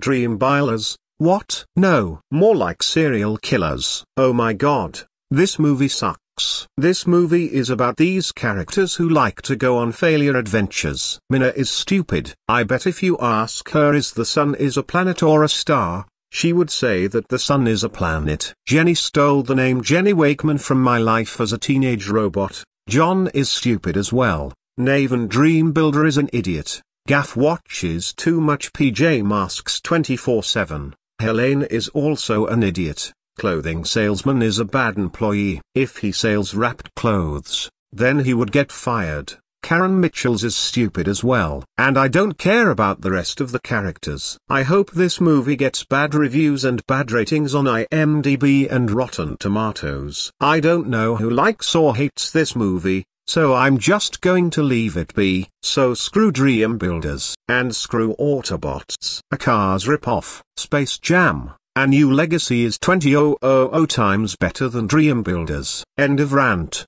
Dream bilers, what? No, more like serial killers. Oh my god, this movie sucks. This movie is about these characters who like to go on failure adventures. Minna is stupid. I bet if you ask her is the sun is a planet or a star, she would say that the sun is a planet. Jenny stole the name Jenny Wakeman from my life as a teenage robot. John is stupid as well. Naven Dream Builder is an idiot. Gaff watches too much PJ Masks 24-7. Helene is also an idiot. Clothing salesman is a bad employee. If he sells wrapped clothes, then he would get fired. Karen Mitchell's is stupid as well, and I don't care about the rest of the characters. I hope this movie gets bad reviews and bad ratings on IMDb and Rotten Tomatoes. I don't know who likes or hates this movie, so I'm just going to leave it be. So screw Dream Builders, and screw Autobots. A Cars ripoff, Space Jam, a New Legacy is 20000 times better than Dream Builders. End of rant.